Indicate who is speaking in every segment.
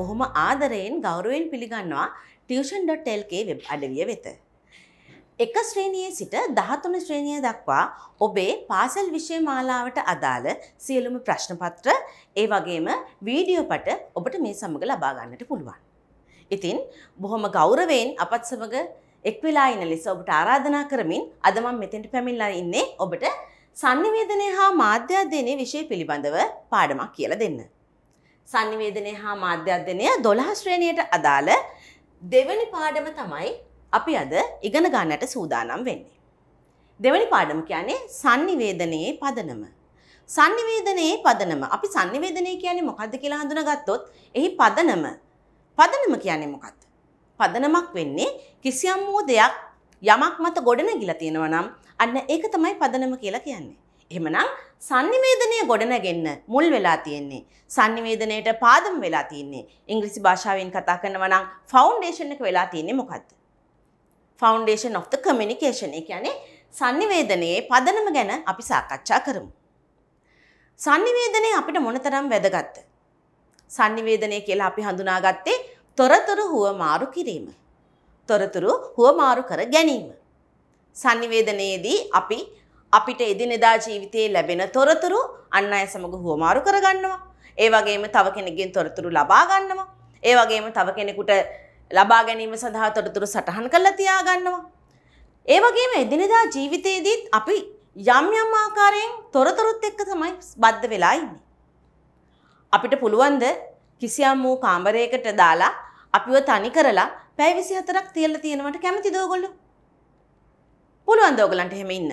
Speaker 1: බොහොම ආදරයෙන් ගෞරවයෙන් පිළිගන්නවා tuition.lk වෙබ් අඩවිය වෙත. එක ශ්‍රේණියේ සිට 13 ශ්‍රේණිය දක්වා ඔබේ පාසල් විෂය මාලාවට අදාළ සියලුම ප්‍රශ්න පත්‍ර ඒ වගේම වීඩියෝ පට ඔබට මේ සමග ලබා ගන්නට පුළුවන්. ඉතින් බොහොම ගෞරවයෙන් අපත් සමග එක් වෙලා ඉන්න ලෙස ඔබට ආරාධනා කරමින් අද මම මෙතෙන්ට පැමිණලා ඉන්නේ ඔබට sannivedanaya හා මාධ්‍ය අධ්‍යයනයේ විෂය පිළිබඳව පාඩමක් කියලා දෙන්න. සංනිවේදනය හා මාධ්‍ය අධ්‍යයනය 12 ශ්‍රේණියට අදාළ දෙවැනි පාඩම තමයි අපි අද ඉගෙන ගන්නට සූදානම් වෙන්නේ. දෙවැනි පාඩම කියන්නේ sannivedanයේ පදනම. sannivedanයේ පදනම. අපි sannivedanය කියන්නේ මොකද්ද කියලා හඳුනාගත්තොත් එහි පදනම. පදනම කියන්නේ මොකක්ද? පදනමක් වෙන්නේ කිසියම් වූ දෙයක් යමක් මත ගොඩනැගිලා තියෙනවා නම් අන්න ඒක තමයි පදනම කියලා කියන්නේ. එහෙමනම් sannivedanaya ගොඩනගෙන්න මුල් වෙලා තියෙන්නේ. sannivedanayට පාදම වෙලා තියෙන්නේ. ඉංග්‍රීසි භාෂාවෙන් කතා කරනවා නම් foundation එක වෙලා තියෙන්නේ මොකද්ද? foundation of the communication. ඒ කියන්නේ sannivedanayේ පදනම ගැන අපි සාකච්ඡා කරමු. sannivedanaya අපිට මොනතරම් වැදගත්ද? sannivedanaya කියලා අපි හඳුනාගත්තේ තොරතුරු හුවමාරු කිරීම. තොරතුරු හුවමාරු කර ගැනීම. sannivedanayeදී අපි අපිට එදිනෙදා ජීවිතයේ ලැබෙන තොරතුරු අන් අය සමග හුවමාරු කරගන්නවා. ඒ වගේම තව කෙනෙක්ගෙන් තොරතුරු ලබා ගන්නවා. ඒ වගේම තව කෙනෙකුට ලබා ගැනීම සඳහා තොරතුරු සටහන් කරලා තියා ගන්නවා. ඒ වගේම එදිනෙදා ජීවිතයේදීත් අපි යම් යම් ආකාරයෙන් තොරතුරුත් එක්ක තමයි බද්ධ වෙලා ඉන්නේ. අපිට පුළුවන් ද කිසියම් වූ කාමරයකට දාලා අපිව තනි කරලා පැය 24ක් තියලා තියෙනවට කැමතිද ඕගොල්ලෝ? පුළුවන් ද ඕගලන්ට එහෙම ඉන්න?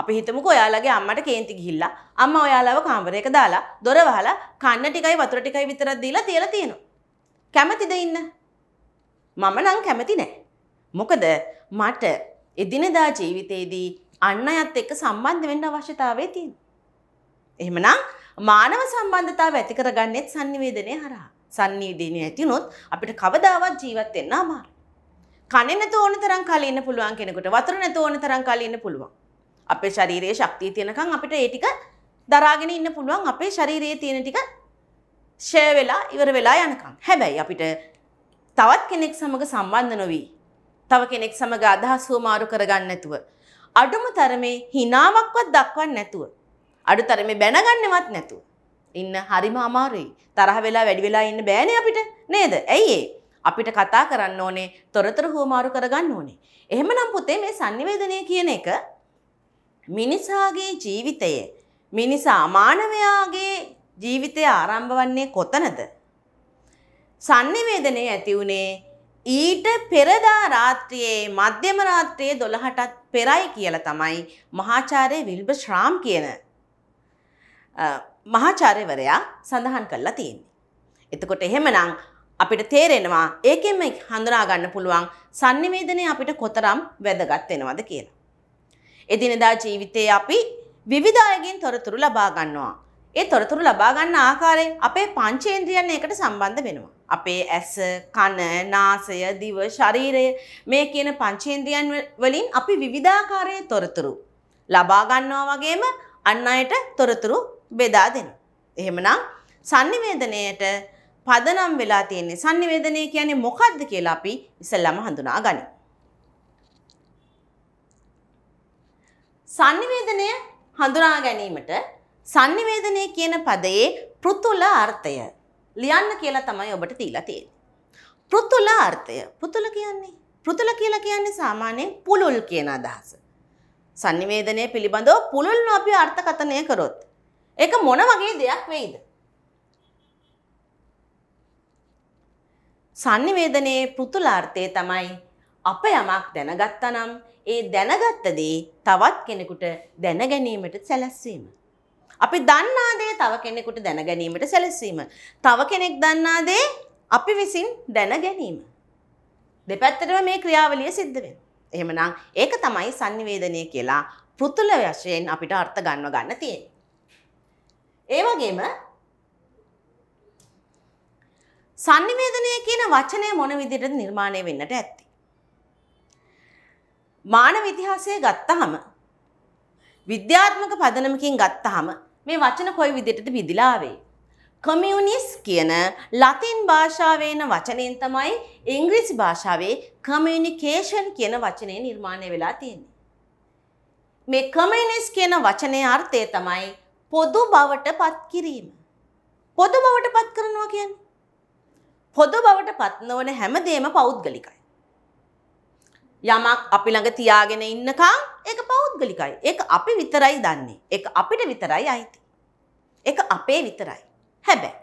Speaker 1: අපි හිතමුකෝ ඔයාලගේ අම්මට කේන්ති ගිහිල්ලා අම්මා ඔයාලව කාමරයක දාලා දොර වහලා කන්න ටිකයි වතුර ටිකයි විතරක් දීලා තියලා තියෙනවා. කැමතිද ඉන්න? මම නම් කැමති නෑ. මොකද මට එදිනෙදා ජීවිතේදී අන් අයත් එක්ක සම්බන්ධ වෙන්න අවශ්‍යතාවය තියෙනවා. එහෙමනම් මානව සම්බන්ධතාව ඇති කරගන්නෙත් sannivedanaya හරහා. sannivedanaya ඇතිනොත් අපිට කවදාවත් ජීවත් වෙන්න අමාරුයි. කන්නේ නැතුව ඕන තරම් කාලෙ ඉන්න පුළුවන් කෙනෙකුට වතුර නැතුව ඕන තරම් කාලෙ ඉන්න පුළුවන්. අපේ ශරීරයේ ශක්තිය තියෙනකන් අපිට ඒ ටික දරාගෙන ඉන්න පුළුවන් අපේ ශරීරයේ තියෙන ටික ෂය වෙලා ඉවර වෙලා යනකම්. හැබැයි අපිට තවත් කෙනෙක් සමග සම්බන්ධ නොවී තව කෙනෙක් සමග අදහස් මාරු කරගන්න නැතුව අඩුම තරමේ හිනාවක්වත් දක්වන්න නැතුව අඩු තරමේ බැනගන්නවත් නැතුව ඉන්න හරිම අමාරුයි. තරහ වෙලා වැඩි වෙලා ඉන්න බෑනේ අපිට. නේද? ඇයි ඒ? අපිට කතා කරන්න ඕනේ, තොරතුරු හුවමාරු කරගන්න ඕනේ. එහෙමනම් පුතේ මේ sannivedanaya කියන එක මිනිසාගේ ජීවිතය මිනිසා මානවයාගේ ජීවිතය ආරම්භ වන්නේ කොතනද? sannivedanaya ඇති උනේ ඊට පෙරදා රාත්‍රියේ මධ්‍යම රාත්‍රියේ 12ටත් පෙරයි කියලා තමයි මහාචාර්ය විල්බ ශ්‍රාම් කියන මහාචාර්යවරයා සඳහන් කරලා තියෙන්නේ. එතකොට එහෙමනම් අපිට තේරෙනවා ඒකෙන්ම හඳුනා ගන්න පුළුවන් sannivedanaya අපිට කොතරම් වැදගත් වෙනවද කියලා. එදිනෙදා ජීවිතයේ අපි විවිධ අයගෙන් තොරතුරු ලබා ගන්නවා. ඒ තොරතුරු ලබා ගන්න ආකාරය අපේ පංචේන්ද්‍රියන් එකට සම්බන්ධ වෙනවා. අපේ ඇස, කන, නාසය, දිව, ශරීරය මේ කියන පංචේන්ද්‍රියන් වලින් අපි විවිධාකාරයේ තොරතුරු ලබා ගන්නවා වගේම අන් අයට තොරතුරු බෙදා දෙනවා. එහෙමනම් sannivedanayට පදනම් වෙලා තියෙන්නේ sannivedanaya කියන්නේ මොකක්ද කියලා අපි ඉස්සෙල්ලාම හඳුනා ගනිමු. සංනිවේදනය හඳුනා ගැනීමට සංනිවේදනය කියන පදයේ පෘතුල අර්ථය ලියන්න කියලා තමයි ඔබට දීලා තියෙන්නේ. පෘතුල අර්ථය. පෘතුල කියන්නේ පෘතුල කියලා කියන්නේ සාමාන්‍යයෙන් පුලුල් කියන අදහස. සංනිවේදනය පිළිබඳව පුලුල්ව අපි අර්ථකථනය කරොත් ඒක මොන වගේ දෙයක් වෙයිද? සංනිවේදනයේ පෘතුල අර්ථය තමයි අප යමක් දැනගත්තනම් ඒ දැනගත්ත දේ තවත් කෙනෙකුට දැනගැනීමට සැලැස්වීම. අපි දන්නා දේ තව කෙනෙකුට දැනගැනීමට සැලැස්වීම. තව කෙනෙක් දන්නා දේ අපි විසින් දැනගැනීම. දෙපැත්තටම මේ ක්‍රියාවලිය සිද්ධ වෙනවා. එහෙමනම් ඒක තමයි sannivedanaya කියලා පෘතුල වශයෙන් අපිට අර්ථ ගන්ව ගන්න තියෙන්නේ. ඒ වගේම sannivedanaya කියන වචනය මොන විදිහටද නිර්මාණය වෙන්නට ඇත්තේ? මානව ඉතිහාසය ගත්තහම විද්‍යාත්මක පදනමකින් ගත්තහම මේ වචන කොයි විදිහටද විදිලා ආවේ කමියුනිස් කියන ලතින් භාෂාවේ එන වචනයෙන් තමයි ඉංග්‍රීසි භාෂාවේ කමියුනිකේෂන් කියන වචනය නිර්මාණය වෙලා තියෙන්නේ මේ කමියුනිස් කියන වචනේ අර්ථය තමයි පොදු බවට පත් කිරීම පොදු බවට පත් කරනවා කියන්නේ පොදු බවට පත් නොවන හැමදේම පෞද්ගලිකයි යමක් අපි ළඟ තියාගෙන ඉන්නකම් ඒක පෞද්ගලිකයි. ඒක අපි විතරයි දන්නේ. ඒක අපිට විතරයි අයිති. ඒක අපේ විතරයි. හැබැයි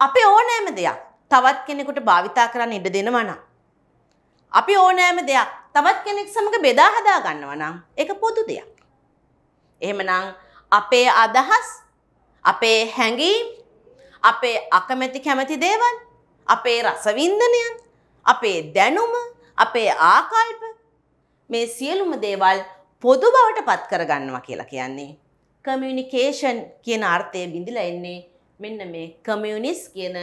Speaker 1: අපේ ඕනෑම දෙයක් තවත් කෙනෙකුට භාවිතා කරන්න ඉඩ දෙනවා නම් අපි ඕනෑම දෙයක් තවත් කෙනෙක් සමග බෙදා හදා ගන්නවා නම් ඒක පොදු දෙයක්. එහෙමනම් අපේ අදහස්, අපේ හැඟීම්, අපේ අකමැති කැමැති දේවල්, අපේ රසවින්දනයන්, අපේ දැනුම අපේ ආකල්ප මේ සියලුම දේවල් පොදු බවට පත් කරගන්නවා කියලා කියන්නේ. කමියුනිකේෂන් කියන අර්ථය බිඳිලා එන්නේ මෙන්න මේ කමියුනිස් කියන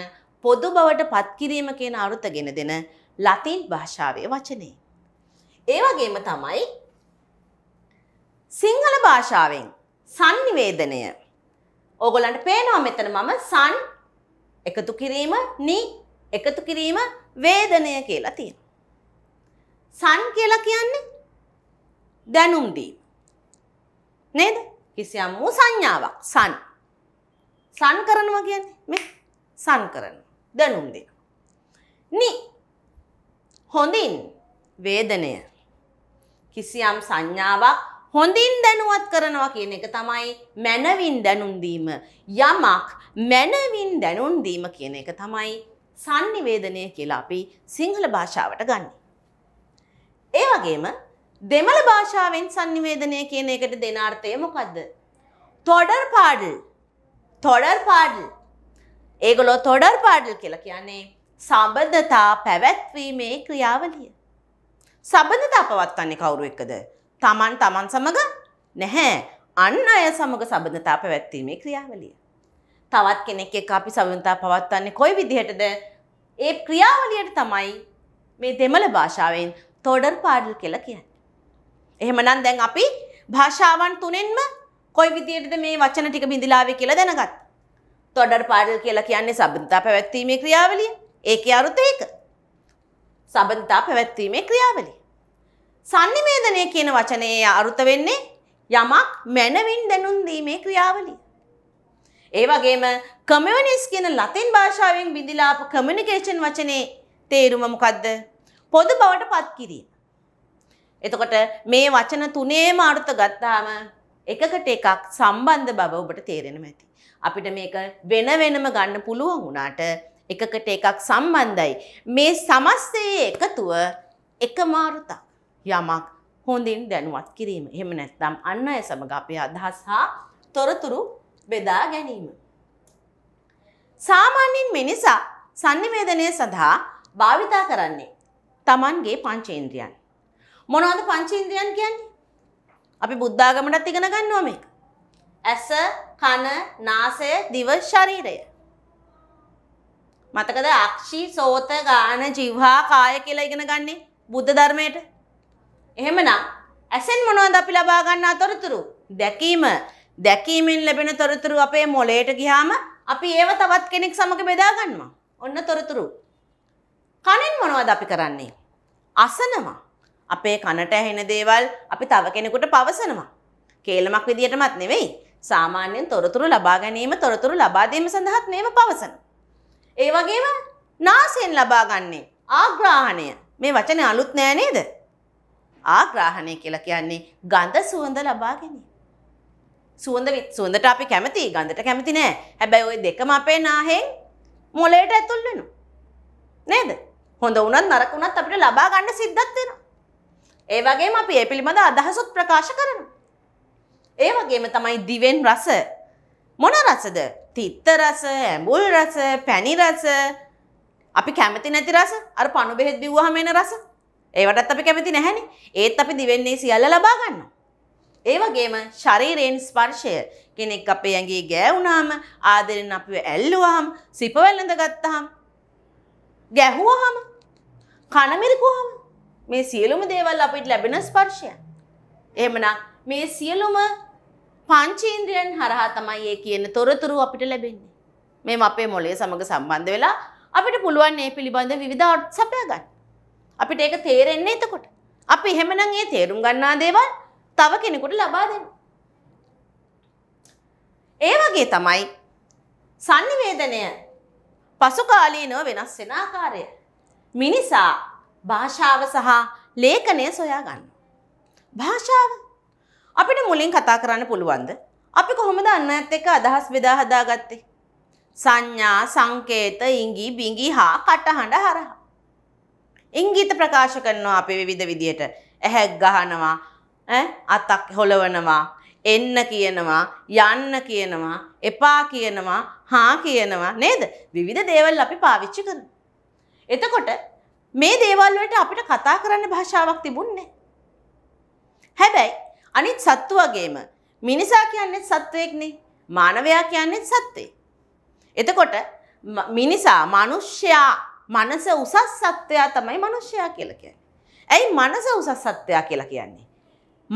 Speaker 1: පොදු බවට පත්කිරීම කියන අරුත ගෙන දෙන ලතින් භාෂාවේ වචනේ. ඒ වගේම තමයි සිංහල භාෂාවෙන් සංනිවේදනය. ඕගොල්ලන්ට පේනවා මෙතන මම සන් එකතු කිරීම නි එකතු කිරීම වේදනය කියලා තියෙනවා. සන් කියලා කියන්නේ දැනුම් දීම. නේද? කිසියම් වූ සංඥාවක් සන්. සන් කරනවා කියන්නේ මේ සන් කරනවා. දැනුම් දෙන. නි හොඳින් වේදනය කිසියම් සංඥාවක් හොඳින් දැනුවත් කරනවා කියන එක තමයි මනවින් දැනුම් දීම. යමක් මනවින් දැනුම් දීම කියන එක තමයි sannivedanaya කියලා අපි සිංහල භාෂාවට ගන්නේ. ඒ වගේම දෙමළ භාෂාවෙන් සංනිවේදනය කියන එකට දෙන අර්ථය මොකද්ද? තොඩර් පාඩල්. තොඩර් පාඩල්. ඒගොල්ලෝ තොඩර් පාඩල් කියලා කියන්නේ සම්බන්ධතා පැවැත්වීමේ ක්‍රියාවලිය. සම්බන්ධතා පවත්වන්නේ කවුරු එක්කද? Taman taman සමග නැහැ. අන් අය සමග සම්බන්ධතා පැවැත්වීමේ ක්‍රියාවලිය. තවත් කෙනෙක් එක්ක අපි සම්බන්ධතා පවත්වන්නේ කොයි විදිහටද? ඒ ක්‍රියාවලියට තමයි මේ දෙමළ භාෂාවෙන් තොඩර් පාඩල් කියලා කියන්නේ. එහෙමනම් දැන් අපි භාෂාවන් තුනෙන්ම කොයි විදියටද මේ වචන ටික බිඳිලාවේ කියලා දැනගත්. තොඩර් පාඩල් කියලා කියන්නේ සබඳතා පැවැත්වීමේ ක්‍රියාවලිය. ඒකේ අරුත ඒක. සබඳතා පැවැත්වීමේ ක්‍රියාවලිය. sannivedanaya කියන වචනේ අරුත වෙන්නේ යමක් මනවින් දැනුම් දීමේ ක්‍රියාවලිය. ඒ වගේම කමියුනිස් කියන ලතින් භාෂාවෙන් බිඳිලා ආපු කමියුනිකේෂන් වචනේ තේරුම මොකද්ද? පොදු බවට පත් කිරීම. එතකොට මේ වචන තුනේම අර්ථ ගත්තාම එකකට එකක් සම්බන්ධ බව ඔබට තේරෙනවා ඇති. අපිට මේක වෙන වෙනම ගන්න පුළුවන් වුණාට එකකට එකක් සම්බන්ධයි. මේ සමස්තයේ එකතුව එකම අර්ථයක්. යමක් හොඳින් දැනුවත් කිරීම. එහෙම නැත්නම් අන් අය සමග අපේ අදහස් හා තොරතුරු බෙදා ගැනීම. සාමාන්‍යයෙන් මිනිසා sannivedanaya සඳහා භාවිතා කරන්නේ Tamanගේ පංචේන්ද්‍රයන්. මොනවද පංචේන්ද්‍රයන් කියන්නේ? අපි බුද්ධාගමටත් ඉගෙන ගන්නවා මේක. ඇස, කන, නාසය, දිව, ශරීරය. මතකද අක්ෂි, සෝත, ගාන, જીවහා, කාය කියලා ඉගෙන ගන්නේ බුද්ධ ධර්මයට. එහෙමනම් ඇසෙන් මොනවද අපි ලබා ගන්න අතරතුරු? දැකීම. දැකීමෙන් ලැබෙන තොරතුරු අපේ මොළයට ගියාම අපි ඒව තවත් කෙනෙක් සමග බෙදා ගන්නවා. ඔන්න තොරතුරු. කනෙන් මොනවද අපි කරන්නේ? අසනවා. අපේ කනට ඇහෙන දේවල් අපි තව කෙනෙකුට පවසනවා. කේලමක් විදියටමත් නෙවෙයි. සාමාන්‍යයෙන් තොරතුරු ලබා ගැනීම තොරතුරු ලබා දීම සඳහාත් මේව පවසන. ඒ වගේම නාසයෙන් ලබා ගන්නේ ආග්‍රාහණය. මේ වචනේ අලුත් නෑ නේද? ආග්‍රාහණය කියලා කියන්නේ ගඳ සුවඳ ලබා ගැනීම. සුවඳ සුවඳට අපි කැමති ගඳට කැමති නෑ. හැබැයි ওই දෙකම අපේ නාහෙන් මොළයට ඇතුල් වෙනවා. නේද? හොඳ වුණත් නරක වුණත් අපිට ලබා ගන්න සිද්ධත් වෙනවා. ඒ වගේම අපි ඒ පිළිබඳ අදහසුත් ප්‍රකාශ කරනවා. ඒ වගේම තමයි දිවෙන් රස. මොන රසද? තිත්ත රස, ඇඹුල් රස, පැණි රස, අපි කැමති නැති රස, අර පණු බෙහෙත් බිව්වහම එන රස. ඒවටත් අපි කැමති නැහැනේ. ඒත් අපි දිවෙන්නේ සියල්ල ලබා ගන්නවා. ඒ වගේම ශරීරයෙන් ස්පර්ශය කෙනෙක් අපේ ඇඟේ ගෑවුනාම ආදරෙන් අපිව ඇල්ලුවාම සිප වැළඳ ගත්තාම ගැහුවාම කනමිරිකුහම් මේ සියලුම දේවල් අපිට ලැබෙන ස්පර්ශය. එහෙමනම් මේ සියලුම පංචේන්ද්‍රයන් හරහා තමයි ඒ කියන තොරතුරු අපිට ලැබෙන්නේ. මේම අපේ මොළය සමග සම්බන්ධ වෙලා අපිට පුළුවන් මේ පිළිබඳ විවිධ අර්ථ සපයා ගන්න. අපිට ඒක තේරෙන්නේ එතකොට. අපි එහෙමනම් ඒ තේරුම් ගන්නා දේවල් තව කෙනෙකුට ලබා දෙන්න. ඒ වගේ තමයි sannivedanaya පසුකාලීනව වෙනස් වෙන ආකාරය. මිනිසා භාෂාව සහ ලේඛනය සොයා ගන්න. භාෂාව අපිට මුලින් කතා කරන්න පුළුවන්ද? අපි කොහොමද අන්නත් එක්ක අදහස් බෙදා හදාගත්තේ? සංඥා, සංකේත, ඉඟි, බිඟි හා කටහඬ හරහා. ඉංගිත ප්‍රකාශ කරනවා අපි විවිධ විදියට. ඇහැක් ගහනවා, ඈ අතක් හොලවනවා, එන්න කියනවා, යන්න කියනවා, එපා කියනවා, හා කියනවා නේද? විවිධ දේවල් අපි පාවිච්චි කරනවා. එතකොට මේ දේවල් වලට අපිට කතා කරන්න භාෂාවක් තිබුණේ හැබැයි අනිත් සත්තු වගේම මිනිසා කියන්නේ සත්වෙක්නේ. මානවයා කියන්නේ සත්වෙක්. එතකොට මිනිසා මිනිස්සයා මනස උසස් සත්වයා තමයි මිනිස්සයා කියලා කියන්නේ. ඇයි මනස උසස් සත්වයා කියලා කියන්නේ?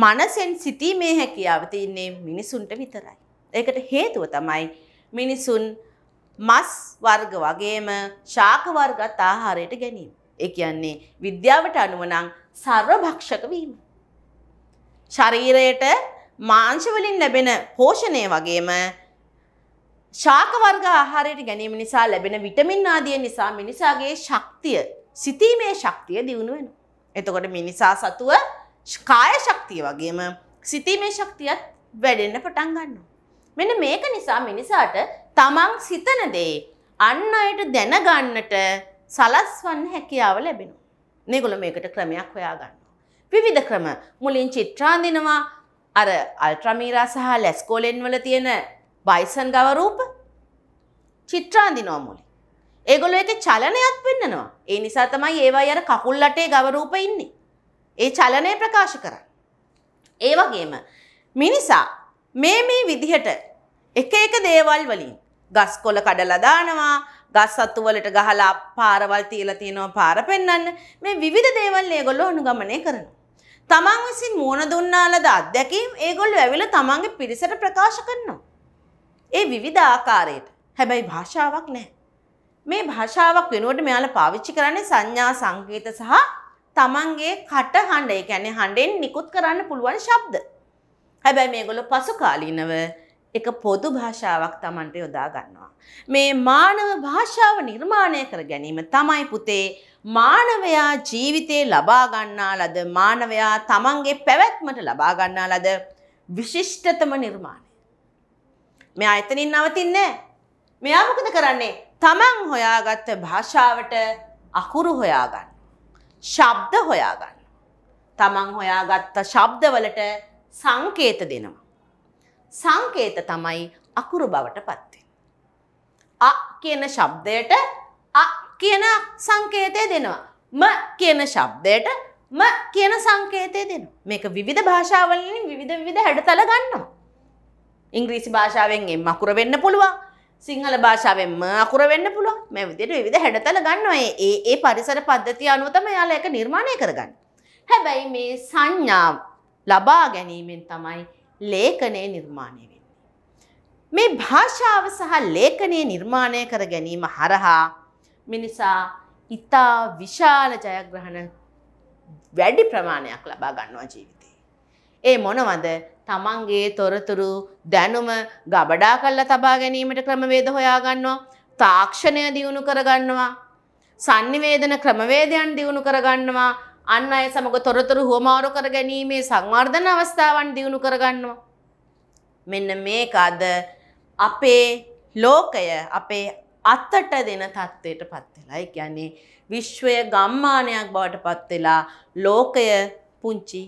Speaker 1: මනසෙන් සිටීමේ හැකියාව තින්නේ මිනිසුන්ට විතරයි. ඒකට හේතුව තමයි මිනිසුන් මස් වර්ග වගේම ශාක වර්ගත් ආහාරයට ගැනීම. ඒ කියන්නේ විද්‍යාවට අනුව නම් සර්වභක්ෂක වීම. ශරීරයට මාංශ වලින් ලැබෙන පෝෂණය වගේම ශාක වර්ග ආහාරයට ගැනීම නිසා ලැබෙන විටමින් ආදිය නිසා මිනිසාගේ ශක්තිය, සිතීමේ ශක්තිය දියුණු වෙනවා. එතකොට මිනිසා සතුව කාය ශක්තිය වගේම සිතීමේ ශක්තියත් වැඩෙන්න පටන් ගන්නවා. මෙන්න මේක නිසා මිනිසාට තමන් සිතන දේ අන් අයට දැනගන්නට සලස්වන්න හැකියාව ලැබෙනවා. මේගොල්ලෝ මේකට ක්‍රමයක් හොයාගන්නවා. විවිධ ක්‍රම මුලින් චිත්‍රාඳිනවා අර අල්ට්‍රාමීරා සහ ලැස්කෝලෙන් වල තියෙන බයිසන් ගව රූප චිත්‍රාඳිනවා මුලින්. ඒගොල්ලෝ ඒකේ චලනයක් පෙන්නනවා. ඒ නිසා තමයි ඒවයි අර කකුල් අටේ ගව රූප ඉන්නේ. ඒ චලනය ප්‍රකාශ කරන්නේ. ඒ වගේම මිනිසා මේ මේ විදිහට එක එක දේවල් වලින් ගස් කොල කඩලා දානවා ගස් සතු වලට ගහලා පාරවල් තියලා තියෙනවා පාර පෙන්වන්න මේ විවිධ දේවල් ඒගොල්ලෝ අනුගමනය කරනවා. තමන් විසින් මුණ දුන්නා ලද අත්දැකීම් ඒගොල්ලෝ ඇවිල්ලා තමන්ගේ පිරිසට ප්‍රකාශ කරනවා. ඒ විවිධ ආකාරයට. හැබැයි භාෂාවක් නැහැ. මේ භාෂාවක් වෙනුවට මෙයාලා පාවිච්චි කරන්නේ සංඥා සංකේත සහ තමන්ගේ කට හඬ. ඒ කියන්නේ හඬෙන් නිකුත් කරන්න පුළුවන් ශබ්ද. හැබැයි මේගොල්ලෝ පසුකාලීනව එක පොදු භාෂාවක් Tamanට යොදා ගන්නවා. මේ මානව භාෂාව නිර්මාණය කර ගැනීම තමයි පුතේ මානවයා ජීවිතේ ලබා ගන්නා ලද මානවයා Tamanගේ පැවැත්මට ලබා ගන්නා ලද විශිෂ්ටතම නිර්මාණය. මෙයා එතනින් නවතින්නේ නැහැ. මෙයා මොකද කරන්නේ? Taman හොයාගත්ත භාෂාවට අකුරු හොයාගන්න. ශබ්ද හොයාගන්න. තමන් හොයාගත්ත ශබ්දවලට සංකේත දෙනවා. සංකේත තමයි අකුරු බවට පත්වෙන්. අ කියන ශබ්දයට අ කියන සංකේතය දෙනවා. ම කියන ශබ්දයට ම කියන සංකේතය දෙනවා. මේක විධ භාෂාවලින් විධ විධ හැඩතල ගන්නවා. ඉංග්‍රීසි භාෂාවෙන් එම් අකුර වෙන්න පුළුවන්. සිංහල භාෂාවෙන් ම අකුර වෙන්න පුළුවන්. මේ විදිහට විවිධ හැඩතල ගන්නවා. ඒ ඒ පරිසර පද්ධතිය අනුව තමයි යාලා ඒක නිර්මාණය කරගන්නේ. හැබැයි මේ සංඥා ලබා ගැනීමෙන් තමයි ලේඛනය නිර්මාණය වෙන්නේ. මේ භාෂාව සහ ලේඛනය නිර්මාණය කර ගැනීම හරහා මිනිසා ඉතා විශාල ජයග්‍රහණ වැඩි ප්‍රමාණයක් ලබා ගන්නවා ජීවිතේ. ඒ මොනවද තමන්ගේ තොරතුරු දැනුම ගබඩා කල්ලා තබා ගැනීමට ක්‍රමවේද හොයාගන්නවා තාක්ෂණය දියුණු කරගන්නවා. සංනිවේදන ක්‍රමවේදයන් දියුණු කරගන්නවා අන්න අය සමග තොරතුරු හුවමාරු කර ගැනීමේ සංවර්ධන අවස්ථාවන් දියුණු කරගන්නවා. මෙන්න මේක අද අපේ ලෝකය අපේ අත්තට දෙන තත්ත්වයට පත් වෙලා. ඒ කියන්නේ විශ්වය ගම්මානයක් බවට පත් වෙලා ලෝකය පුංචි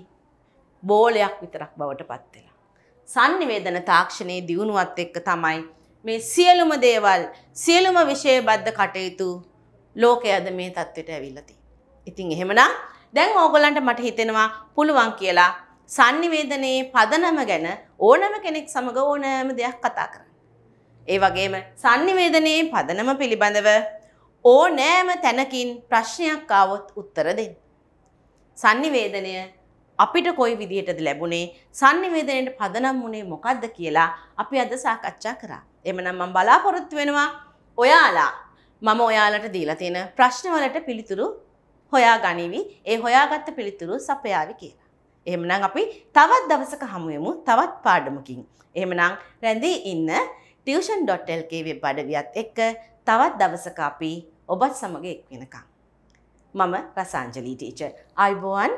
Speaker 1: බෝලයක් විතරක් බවට පත් වෙලා. sannivedana තාක්ෂණයේ දියුණුවත් එක්ක තමයි මේ සියලුම දේවල් සියලුම විෂය බද්ධ කටයුතු ලෝකය අද මේ තත්ත්වයට ඇවිල්ලා තියෙන්නේ. ඉතින් එහෙමනම් දැන් ඕගොල්ලන්ට මට හිතෙනවා පුළුවන් කියලා sannivedanයේ පදනම ගැන ඕනම කෙනෙක් සමග ඕනෑම දෙයක් කතා කරන්න. ඒ වගේම sannivedanයේ පදනම පිළිබඳව ඕනෑම තැනකින් ප්‍රශ්නයක් ආවොත් උත්තර දෙන්න. sannivedanය අපිට කොයි විදිහටද ලැබුණේ sannivedanයට පදනම් වුණේ මොකද්ද කියලා අපි අද සාකච්ඡා කරා. එමනම් මම බලාපොරොත්තු වෙනවා ඔයාලා මම ඔයාලට දීලා තියෙන ප්‍රශ්න වලට පිළිතුරු හොයා ගනිවි ඒ හොයාගත්ත පිළිතුරු සපයාවි කියලා. එහෙමනම් අපි තවත් දවසක හමුවෙමු තවත් පාඩමකින්. එහෙමනම් රැඳී ඉන්න tuition.lk වෙබ් අඩවියත් එක්ක තවත් දවසක අපි ඔබත් සමග එක් වෙනකම්. මම රසාංජලී ටීචර්. ආයුබෝවන්.